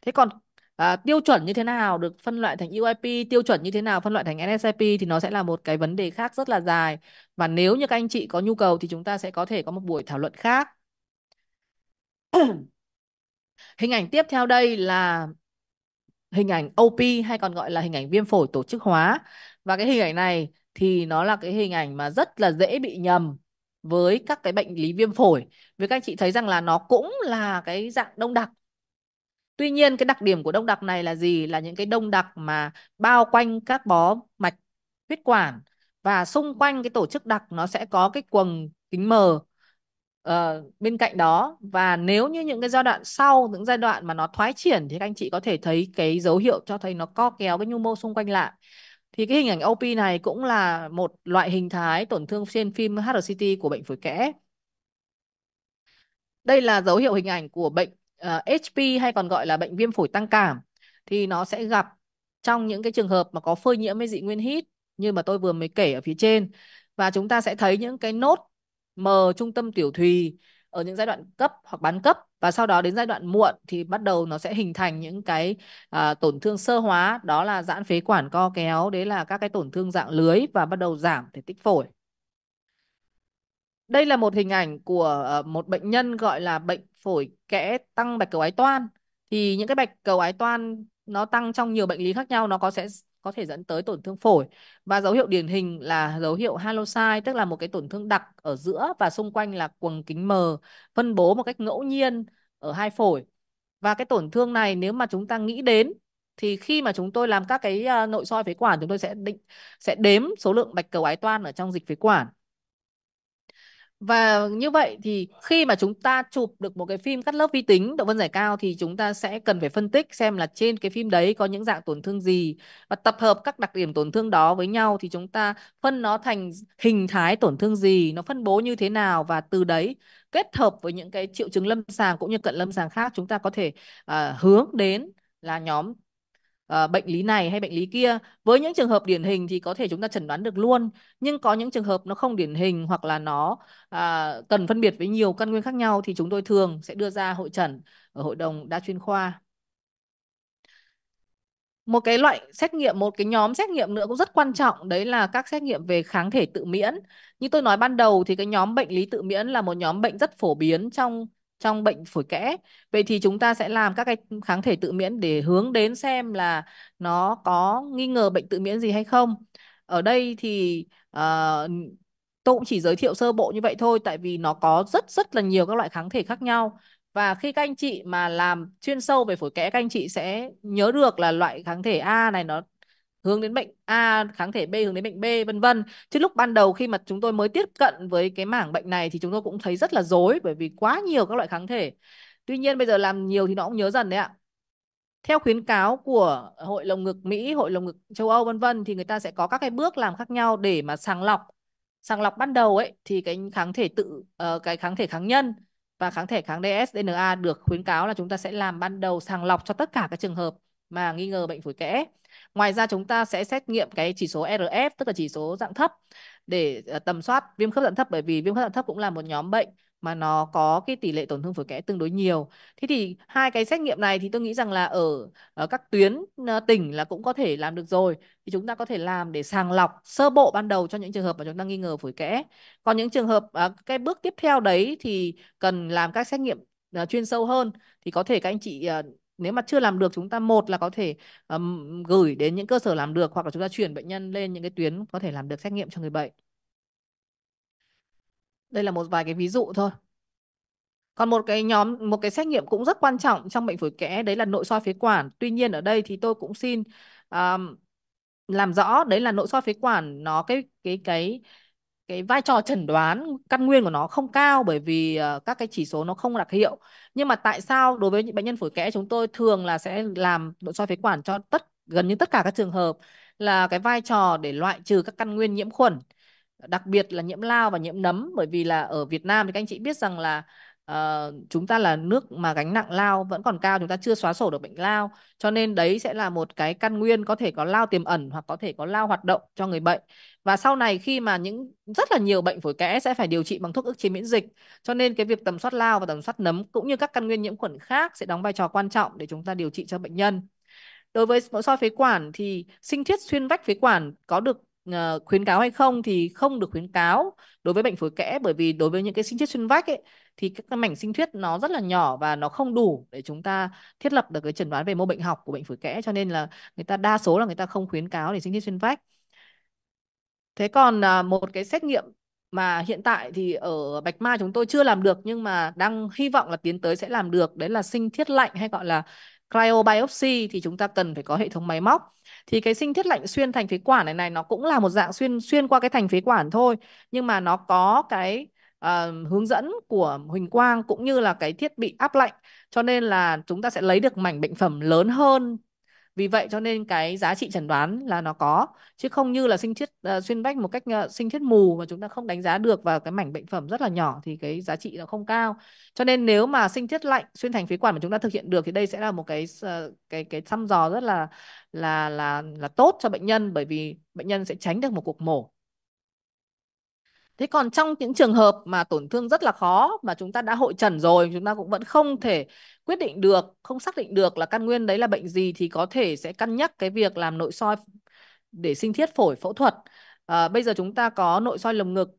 thế còn à, tiêu chuẩn như thế nào được phân loại thành UIP tiêu chuẩn như thế nào phân loại thành NSIP thì nó sẽ là một cái vấn đề khác rất là dài và nếu như các anh chị có nhu cầu thì chúng ta sẽ có thể có một buổi thảo luận khác hình ảnh tiếp theo đây là hình ảnh OP hay còn gọi là hình ảnh viêm phổi tổ chức hóa và cái hình ảnh này thì nó là cái hình ảnh mà rất là dễ bị nhầm với các cái bệnh lý viêm phổi vì các anh chị thấy rằng là nó cũng là cái dạng đông đặc tuy nhiên cái đặc điểm của đông đặc này là gì là những cái đông đặc mà bao quanh các bó mạch huyết quản và xung quanh cái tổ chức đặc nó sẽ có cái quầng kính mờ uh, bên cạnh đó và nếu như những cái giai đoạn sau những giai đoạn mà nó thoái triển thì các anh chị có thể thấy cái dấu hiệu cho thấy nó co kéo cái nhu mô xung quanh lại thì cái hình ảnh OP này cũng là một loại hình thái tổn thương trên phim HRCT của bệnh phổi kẽ đây là dấu hiệu hình ảnh của bệnh uh, ờ, HP hay còn gọi là bệnh viêm phổi tăng cảm thì nó sẽ gặp trong những cái trường hợp mà có phơi nhiễm với dị nguyên hít như mà tôi vừa mới kể ở phía trên và chúng ta sẽ thấy những cái nốt mờ trung tâm tiểu thùy ở những giai đoạn cấp hoặc bán cấp và sau đó đến giai đoạn muộn thì bắt đầu nó sẽ hình thành những cái à, tổn thương sơ hóa đó là giãn phế quản co kéo đấy là các cái tổn thương dạng lưới và bắt đầu giảm thể tích phổi đây là một hình ảnh của ờ, một bệnh nhân gọi là bệnh phổi kẽ tăng bạch cầu ái toan thì những cái bạch cầu ái toan nó tăng trong nhiều bệnh lý khác nhau nó có sẽ có thể dẫn tới tổn thương phổi và dấu hiệu điển hình là dấu hiệu halocyte tức là một cái tổn thương đặc ở giữa và xung quanh là quần kính mờ phân bố một cách ngẫu nhiên ở hai phổi và cái tổn thương này nếu mà chúng ta nghĩ đến thì khi mà chúng tôi làm các cái ờ, nội soi phế quản chúng tôi sẽ định sẽ đếm số lượng bạch cầu ái toan ở trong dịch phế quản và như vậy thì khi mà chúng ta chụp được một cái phim cắt lớp vi tính độ phân giải cao thì chúng ta sẽ cần phải phân tích xem là trên cái phim đấy có những dạng tổn thương gì và tập hợp các đặc điểm tổn thương đó với nhau thì chúng ta phân nó thành hình thái tổn thương gì, nó phân bố như thế nào và từ đấy kết hợp với những cái triệu chứng lâm sàng cũng như cận lâm sàng khác chúng ta có thể uh, hướng đến là nhóm Ờ, bệnh lý này hay bệnh lý kia với những trường hợp điển hình thì có thể chúng ta chẩn đoán được luôn nhưng có những trường hợp nó không điển hình hoặc là nó uh, cần phân biệt với nhiều căn nguyên khác nhau thì chúng tôi thường sẽ đưa ra hội chẩn ở hội đồng đa chuyên khoa một cái loại xét nghiệm một cái nhóm xét nghiệm nữa cũng rất quan trọng đấy là các xét nghiệm về kháng thể tự miễn như tôi nói ban đầu thì cái nhóm bệnh lý tự miễn là một nhóm bệnh rất phổ biến trong trong bệnh phổi kẽ. Vậy thì chúng ta sẽ làm các cái kháng thể tự miễn để hướng đến xem là nó có nghi ngờ bệnh tự miễn gì hay không. Ở đây thì uh, tôi cũng chỉ giới thiệu sơ bộ như vậy thôi tại vì nó có rất rất là nhiều các loại kháng thể khác nhau. Và khi các anh chị mà làm chuyên sâu về phổi kẽ các anh chị sẽ nhớ được là loại kháng thể A này nó hướng đến bệnh A, kháng thể B hướng đến bệnh B vân vân. Chứ lúc ban đầu khi mà chúng tôi mới tiếp cận với cái mảng bệnh này thì chúng tôi cũng thấy rất là rối bởi vì quá nhiều các loại kháng thể. Tuy nhiên bây giờ làm nhiều thì nó cũng nhớ dần đấy ạ. Theo khuyến cáo của Hội lồng ngực Mỹ, Hội lồng ngực châu Âu vân vân thì người ta sẽ có các cái bước làm khác nhau để mà sàng lọc. Sàng lọc ban đầu ấy thì cái kháng thể tự uh, cái kháng thể kháng nhân và kháng thể kháng dsDNA được khuyến cáo là chúng ta sẽ làm ban đầu sàng lọc cho tất cả các trường hợp mà nghi ngờ bệnh phổi kẽ Ngoài ra chúng ta sẽ xét nghiệm cái chỉ số RF tức là chỉ số dạng thấp để ờ, tầm soát viêm khớp dạng thấp bởi vì viêm khớp dạng thấp cũng là một nhóm bệnh mà nó có cái tỷ lệ tổn thương phổi kẽ tương đối nhiều. Thế thì hai cái xét nghiệm này thì tôi nghĩ rằng là ở, ở các tuyến ờ, tỉnh là cũng có thể làm được rồi. Thì chúng ta có thể làm để sàng lọc sơ bộ ban đầu cho những trường hợp mà chúng ta nghi ngờ phổi kẽ. Còn những trường hợp ờ, cái bước tiếp theo đấy thì cần làm các xét nghiệm chuyên sâu hơn thì có thể các anh chị nếu mà chưa làm được chúng ta một là có thể um, gửi đến những cơ sở làm được hoặc là chúng ta chuyển bệnh nhân lên những cái tuyến có thể làm được xét nghiệm cho người bệnh đây là một vài cái ví dụ thôi còn một cái nhóm một cái xét nghiệm cũng rất quan trọng trong bệnh phổi kẽ đấy là nội soi phế quản tuy nhiên ở đây thì tôi cũng xin um, làm rõ đấy là nội soi phế quản nó cái cái cái cái vai trò chẩn đoán căn nguyên của nó không cao bởi vì ờ, các cái chỉ số nó không đặc hiệu nhưng mà tại sao đối với những bệnh nhân phổi kẽ chúng tôi thường là sẽ làm nội soi phế quản cho tất gần như tất cả các trường hợp là cái vai trò để loại trừ các căn nguyên nhiễm khuẩn đặc biệt là nhiễm lao và nhiễm nấm bởi vì là ở Việt Nam thì các anh chị biết rằng là uh, chúng ta là nước mà gánh nặng lao vẫn còn cao chúng ta chưa xóa sổ được bệnh lao cho nên đấy sẽ là một cái căn nguyên có thể có lao tiềm ẩn hoặc có thể có lao hoạt động cho người bệnh và sau này khi mà những rất là nhiều bệnh phổi kẽ sẽ phải điều trị bằng thuốc ức chế miễn dịch cho nên cái việc tầm soát lao và tầm soát nấm cũng như các căn nguyên nhiễm khuẩn khác sẽ đóng vai trò quan trọng để chúng ta điều trị cho bệnh nhân đối với nội soi phế quản thì sinh thiết xuyên vách phế quản có được ờ, khuyến cáo hay không thì không được khuyến cáo đối với bệnh phổi kẽ bởi vì đối với những cái sinh thiết xuyên vách ấy thì các cái mảnh sinh thiết nó rất là nhỏ và nó không đủ để chúng ta thiết lập được cái chẩn đoán về mô bệnh học của bệnh phổi kẽ cho nên là người ta đa số là người ta không khuyến cáo để sinh thiết xuyên vách Thế còn à, một cái xét nghiệm mà hiện tại thì ở Bạch Mai chúng tôi chưa làm được nhưng mà đang hy vọng là tiến tới sẽ làm được đấy là sinh thiết lạnh hay gọi là cryobiopsy thì chúng ta cần phải có hệ thống máy móc thì cái sinh thiết lạnh xuyên thành phế quản này này nó cũng là một dạng xuyên xuyên qua cái thành phế quản thôi nhưng mà nó có cái uh, hướng dẫn của Huỳnh Quang cũng như là cái thiết bị áp lạnh cho nên là chúng ta sẽ lấy được mảnh bệnh phẩm lớn hơn vì vậy cho nên cái giá trị chẩn đoán là nó có chứ không như là sinh thiết uh, xuyên vách một cách uh, sinh thiết mù mà chúng ta không đánh giá được và cái mảnh bệnh phẩm rất là nhỏ thì cái giá trị nó không cao cho nên nếu mà sinh thiết lạnh xuyên thành phế quản mà chúng ta thực hiện được thì đây sẽ là một cái uh, cái cái thăm dò rất là là là là tốt cho bệnh nhân bởi vì bệnh nhân sẽ tránh được một cuộc mổ Thế còn trong những trường hợp mà tổn thương rất là khó mà chúng ta đã hội trần rồi, chúng ta cũng vẫn không thể quyết định được, không xác định được là căn nguyên đấy là bệnh gì thì có thể sẽ cân nhắc cái việc làm nội soi để sinh thiết phổi phẫu thuật. À, bây giờ chúng ta có nội soi lồng ngực.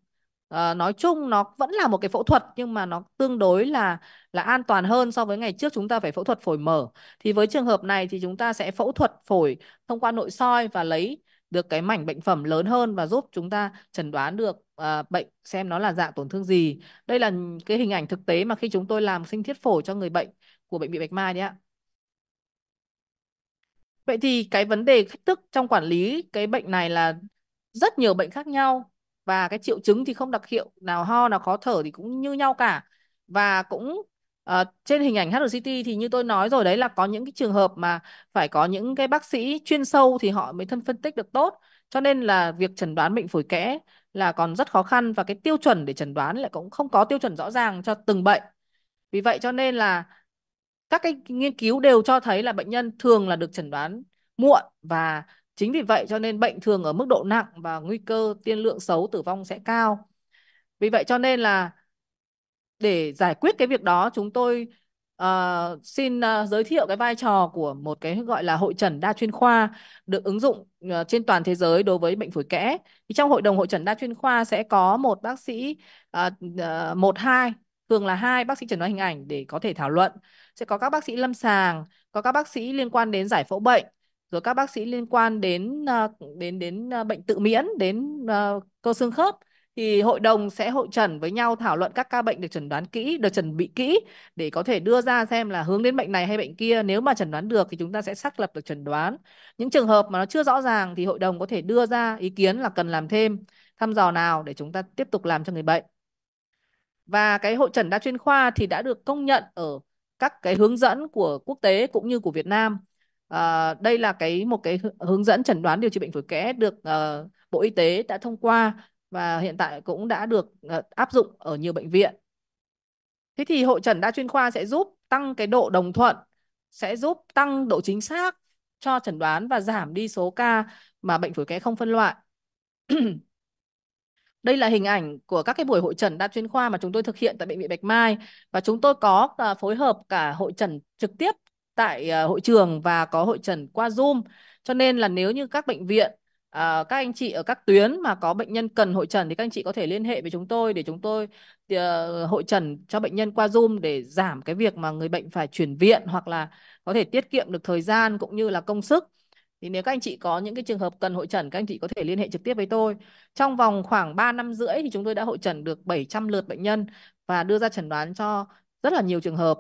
À, nói chung nó vẫn là một cái phẫu thuật nhưng mà nó tương đối là là an toàn hơn so với ngày trước chúng ta phải phẫu thuật phổi mở. Thì với trường hợp này thì chúng ta sẽ phẫu thuật phổi thông qua nội soi và lấy được cái mảnh bệnh phẩm lớn hơn và giúp chúng ta chẩn đoán được Ờ, bệnh xem nó là dạng tổn thương gì. Đây là cái hình ảnh thực tế mà khi chúng tôi làm sinh thiết phổi cho người bệnh của bệnh viện Bạch Mai đấy ạ. Vậy thì cái vấn đề thách thức trong quản lý cái bệnh này là rất nhiều bệnh khác nhau và cái triệu chứng thì không đặc hiệu, nào ho, nào khó thở thì cũng như nhau cả. Và cũng À, trên hình ảnh HRCT thì như tôi nói rồi đấy là có những cái trường hợp mà phải có những cái bác sĩ chuyên sâu thì họ mới thân phân tích được tốt. Cho nên là việc chẩn đoán bệnh phổi kẽ là còn rất khó khăn và cái tiêu chuẩn để chẩn đoán lại cũng không có tiêu chuẩn rõ ràng cho từng bệnh. Vì vậy cho nên là các cái nghiên cứu đều cho thấy là bệnh nhân thường là được chẩn đoán muộn và chính vì vậy cho nên bệnh thường ở mức độ nặng và nguy cơ tiên lượng xấu tử vong sẽ cao. Vì vậy cho nên là để giải quyết cái việc đó chúng tôi uh, xin uh, giới thiệu cái vai trò của một cái gọi là hội chẩn đa chuyên khoa được ứng dụng uh, trên toàn thế giới đối với bệnh phổi kẽ. Thì trong hội đồng hội chẩn đa chuyên khoa sẽ có một bác sĩ uh, uh, một hai thường là hai bác sĩ chẩn đoán hình ảnh để có thể thảo luận. Sẽ có các bác sĩ lâm sàng, có các bác sĩ liên quan đến giải phẫu bệnh, rồi các bác sĩ liên quan đến uh, đến đến uh, bệnh tự miễn, đến uh, cơ xương khớp thì hội đồng sẽ hội trần với nhau thảo luận các ca bệnh được chẩn đoán kỹ, được chuẩn bị kỹ để có thể đưa ra xem là hướng đến bệnh này hay bệnh kia. Nếu mà chẩn đoán được thì chúng ta sẽ xác lập được chẩn đoán. Những trường hợp mà nó chưa rõ ràng thì hội đồng có thể đưa ra ý kiến là cần làm thêm thăm dò nào để chúng ta tiếp tục làm cho người bệnh. Và cái hội trần đa chuyên khoa thì đã được công nhận ở các cái hướng dẫn của quốc tế cũng như của Việt Nam. À, đây là cái một cái hướng dẫn chẩn đoán điều trị bệnh phổi kẽ được uh, Bộ Y tế đã thông qua và hiện tại cũng đã được ờ, áp dụng ở nhiều bệnh viện. Thế thì hội trần đa chuyên khoa sẽ giúp tăng cái độ đồng thuận, sẽ giúp tăng độ chính xác cho chẩn đoán và giảm đi số ca mà bệnh phổi kén không phân loại. Đây là hình ảnh của các cái buổi hội trần đa chuyên khoa mà chúng tôi thực hiện tại bệnh viện Bạch Mai và chúng tôi có ờ, phối hợp cả hội trần trực tiếp tại ờ, hội trường và có hội trần qua Zoom. Cho nên là nếu như các bệnh viện À, các anh chị ở các tuyến mà có bệnh nhân cần hội trần thì các anh chị có thể liên hệ với chúng tôi để chúng tôi uh, hội trần cho bệnh nhân qua Zoom để giảm cái việc mà người bệnh phải chuyển viện hoặc là có thể tiết kiệm được thời gian cũng như là công sức. Thì nếu các anh chị có những cái trường hợp cần hội trần các anh chị có thể liên hệ trực tiếp với tôi. Trong vòng khoảng 3 năm rưỡi thì chúng tôi đã hội trần được 700 lượt bệnh nhân và đưa ra chẩn đoán cho rất là nhiều trường hợp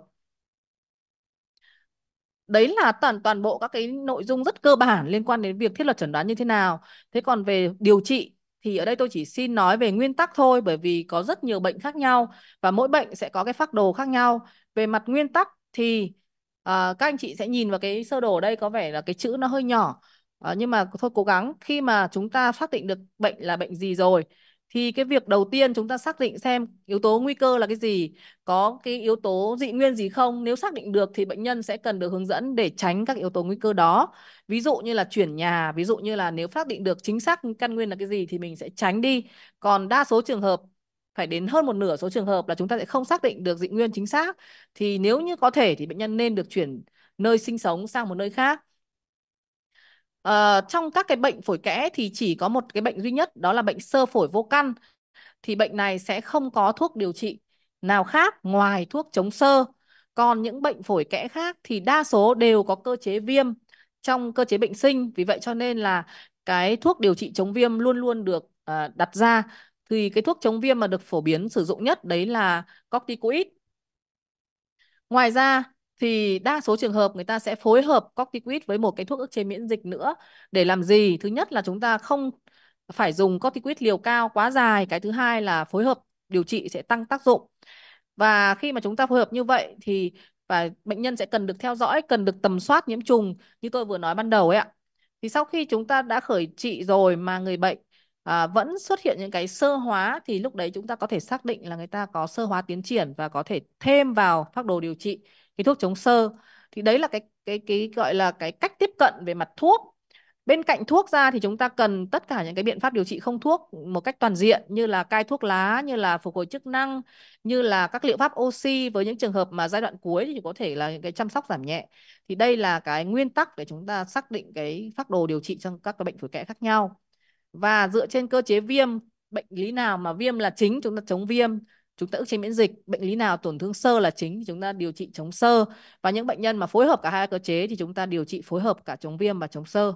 đấy là toàn toàn bộ các cái nội dung rất cơ bản liên quan đến việc thiết lập chẩn đoán như thế nào thế còn về điều trị thì ở đây tôi chỉ xin nói về nguyên tắc thôi bởi vì có rất nhiều bệnh khác nhau và mỗi bệnh sẽ có cái phác đồ khác nhau về mặt nguyên tắc thì à, các anh chị sẽ nhìn vào cái sơ đồ ở đây có vẻ là cái chữ nó hơi nhỏ à, nhưng mà thôi cố gắng khi mà chúng ta xác định được bệnh là bệnh gì rồi thì cái việc đầu tiên chúng ta xác định xem yếu tố nguy cơ là cái gì, có cái yếu tố dị nguyên gì không. Nếu xác định được thì bệnh nhân sẽ cần được hướng dẫn để tránh các yếu tố nguy cơ đó. Ví dụ như là chuyển nhà, ví dụ như là nếu xác định được chính xác căn nguyên là cái gì thì mình sẽ tránh đi. Còn đa số trường hợp phải đến hơn một nửa số trường hợp là chúng ta sẽ không xác định được dị nguyên chính xác. Thì nếu như có thể thì bệnh nhân nên được chuyển nơi sinh sống sang một nơi khác Ờ, trong các cái bệnh phổi kẽ thì chỉ có một cái bệnh duy nhất đó là bệnh sơ phổi vô căn. Thì bệnh này sẽ không có thuốc điều trị nào khác ngoài thuốc chống sơ. Còn những bệnh phổi kẽ khác thì đa số đều có cơ chế viêm trong cơ chế bệnh sinh. Vì vậy cho nên là cái thuốc điều trị chống viêm luôn luôn được uh, đặt ra. Thì cái thuốc chống viêm mà được phổ biến sử dụng nhất đấy là corticoid. Ngoài ra thì đa số trường hợp người ta sẽ phối hợp corticoid với một cái thuốc ức chế miễn dịch nữa để làm gì? Thứ nhất là chúng ta không phải dùng corticoid liều cao quá dài, cái thứ hai là phối hợp điều trị sẽ tăng tác dụng. Và khi mà chúng ta phối hợp như vậy thì và bệnh nhân sẽ cần được theo dõi, cần được tầm soát nhiễm trùng như tôi vừa nói ban đầu ấy ạ. Thì sau khi chúng ta đã khởi trị rồi mà người bệnh à, vẫn xuất hiện những cái sơ hóa thì lúc đấy chúng ta có thể xác định là người ta có sơ hóa tiến triển và có thể thêm vào phác đồ điều trị cái thuốc chống sơ thì đấy là cái cái cái gọi là cái cách tiếp cận về mặt thuốc bên cạnh thuốc ra thì chúng ta cần tất cả những cái biện pháp điều trị không thuốc một cách toàn diện như là cai thuốc lá như là phục hồi chức năng như là các liệu pháp oxy với những trường hợp mà giai đoạn cuối thì có thể là những cái chăm sóc giảm nhẹ thì đây là cái nguyên tắc để chúng ta xác định cái phác đồ điều trị trong các cái bệnh phổi kẽ khác nhau và dựa trên cơ chế viêm bệnh lý nào mà viêm là chính chúng ta chống viêm chúng ta ức chế miễn dịch bệnh lý nào tổn thương sơ là chính thì chúng ta điều trị chống sơ và những bệnh nhân mà phối hợp cả hai cơ chế thì chúng ta điều trị phối hợp cả chống viêm và chống sơ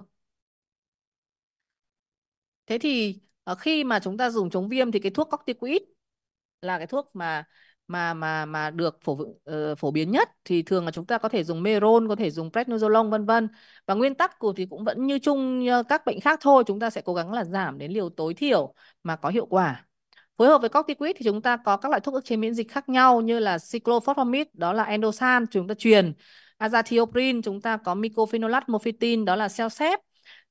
thế thì ờ, khi mà chúng ta dùng chống viêm thì cái thuốc corticoid là cái thuốc mà mà mà mà được phổ ờ, phổ biến nhất thì thường là chúng ta có thể dùng Meron, có thể dùng Prednisolone vân vân. Và nguyên tắc của thì cũng vẫn như chung các bệnh khác thôi, chúng ta sẽ cố gắng là giảm đến liều tối thiểu mà có hiệu quả. Phối hợp với corticoid thì chúng ta có các loại thuốc ức chế miễn dịch khác nhau như là cyclophosphamide đó là endosan chúng ta truyền, azathioprine chúng ta có mycophenolat mofetin đó là cellcept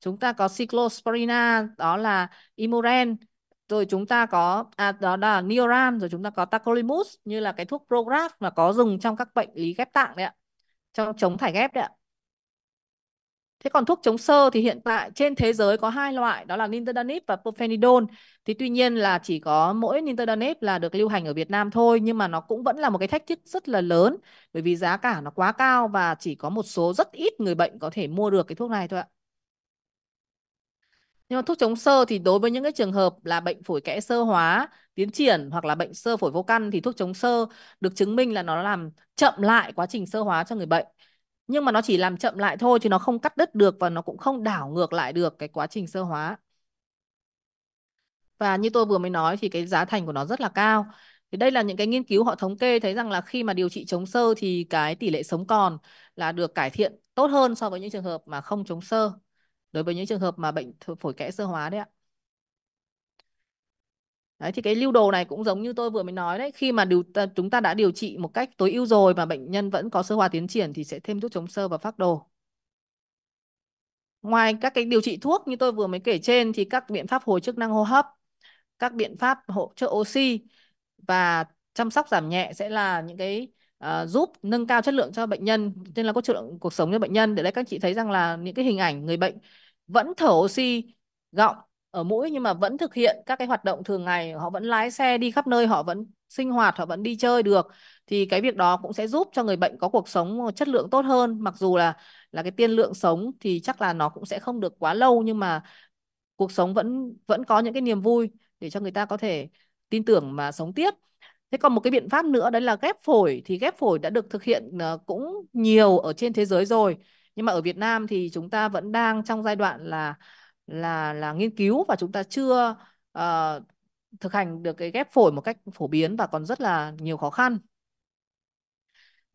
chúng ta có cyclosporina đó là Imoren, rồi chúng ta có à, đó là Neoran rồi chúng ta có tacrolimus như là cái thuốc Prograf mà có dùng trong các bệnh lý ghép tạng đấy ạ. Trong chống thải ghép đấy ạ. Thế còn thuốc chống sơ thì hiện tại trên thế giới có hai loại đó là nintedanib và perfenidone. Thì tuy nhiên là chỉ có mỗi nintedanib là được lưu hành ở Việt Nam thôi nhưng mà nó cũng vẫn là một cái thách thức rất là lớn bởi vì giá cả nó quá cao và chỉ có một số rất ít người bệnh có thể mua được cái thuốc này thôi ạ. Nhưng mà thuốc chống sơ thì đối với những cái trường hợp là bệnh phổi kẽ sơ hóa tiến triển hoặc là bệnh sơ phổi vô căn thì thuốc chống sơ được chứng minh là nó làm chậm lại quá trình sơ hóa cho người bệnh nhưng mà nó chỉ làm chậm lại thôi chứ nó không cắt đứt được và nó cũng không đảo ngược lại được cái quá trình sơ hóa và như tôi vừa mới nói thì cái giá thành của nó rất là cao thì đây là những cái nghiên cứu họ thống kê thấy rằng là khi mà điều trị chống sơ thì cái tỷ lệ sống còn là được cải thiện tốt hơn so với những trường hợp mà không chống sơ đối với những trường hợp mà bệnh phổi kẽ sơ hóa đấy ạ Đấy, thì cái lưu đồ này cũng giống như tôi vừa mới nói đấy khi mà điều ta, chúng ta đã điều trị một cách tối ưu rồi mà bệnh nhân vẫn có sơ hóa tiến triển thì sẽ thêm thuốc chống sơ và phác đồ ngoài các cái điều trị thuốc như tôi vừa mới kể trên thì các biện pháp hồi chức năng hô hấp các biện pháp hỗ trợ oxy và chăm sóc giảm nhẹ sẽ là những cái uh, giúp nâng cao chất lượng cho bệnh nhân nên là có chất lượng cuộc sống cho bệnh nhân để đấy các chị thấy rằng là những cái hình ảnh người bệnh vẫn thở oxy gọng ở mũi nhưng mà vẫn thực hiện các cái hoạt động thường ngày họ vẫn lái xe đi khắp nơi họ vẫn sinh hoạt họ vẫn đi chơi được thì cái việc đó cũng sẽ giúp cho người bệnh có cuộc sống chất lượng tốt hơn mặc dù là là cái tiên lượng sống thì chắc là nó cũng sẽ không được quá lâu nhưng mà cuộc sống vẫn vẫn có những cái niềm vui để cho người ta có thể tin tưởng mà sống tiếp thế còn một cái biện pháp nữa đấy là ghép phổi thì ghép phổi đã được thực hiện ờ, cũng nhiều ở trên thế giới rồi nhưng mà ở Việt Nam thì chúng ta vẫn đang trong giai đoạn là là là nghiên cứu và chúng ta chưa uh, thực hành được cái ghép phổi một cách phổ biến và còn rất là nhiều khó khăn.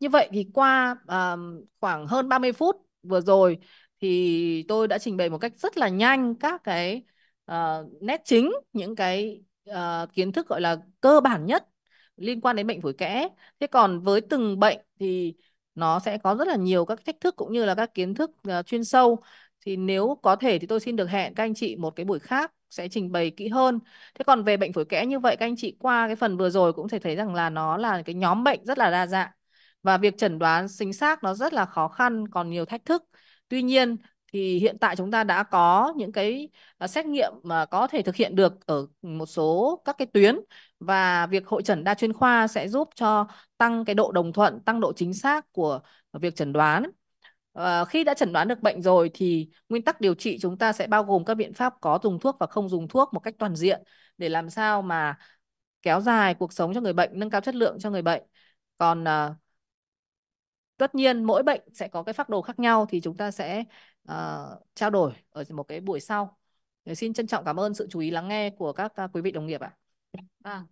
Như vậy thì qua uh, khoảng hơn 30 phút vừa rồi thì tôi đã trình bày một cách rất là nhanh các cái uh, nét chính, những cái uh, kiến thức gọi là cơ bản nhất liên quan đến bệnh phổi kẽ. Thế còn với từng bệnh thì nó sẽ có rất là nhiều các thách thức cũng như là các kiến thức uh, chuyên sâu thì nếu có thể thì tôi xin được hẹn các anh chị một cái buổi khác sẽ trình bày kỹ hơn. Thế còn về bệnh phổi kẽ như vậy các anh chị qua cái phần vừa rồi cũng thể thấy rằng là nó là cái nhóm bệnh rất là đa dạng và việc chẩn đoán chính xác nó rất là khó khăn còn nhiều thách thức. Tuy nhiên thì hiện tại chúng ta đã có những cái à, xét nghiệm mà có thể thực hiện được ở một số các cái tuyến và việc hội chẩn đa chuyên khoa sẽ giúp cho tăng cái độ đồng thuận, tăng độ chính xác của việc chẩn đoán. À, khi đã chẩn đoán được bệnh rồi thì nguyên tắc điều trị chúng ta sẽ bao gồm các biện pháp có dùng thuốc và không dùng thuốc một cách toàn diện để làm sao mà kéo dài cuộc sống cho người bệnh, nâng cao chất lượng cho người bệnh. Còn à, tất nhiên mỗi bệnh sẽ có cái phác đồ khác nhau thì chúng ta sẽ uh, trao đổi ở một cái buổi sau. Để xin trân trọng cảm ơn sự chú ý lắng nghe của các uh, quý vị đồng nghiệp ạ. À. À,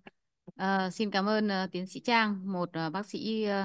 à, xin cảm ơn uh, tiến sĩ Trang, một uh, bác sĩ uh...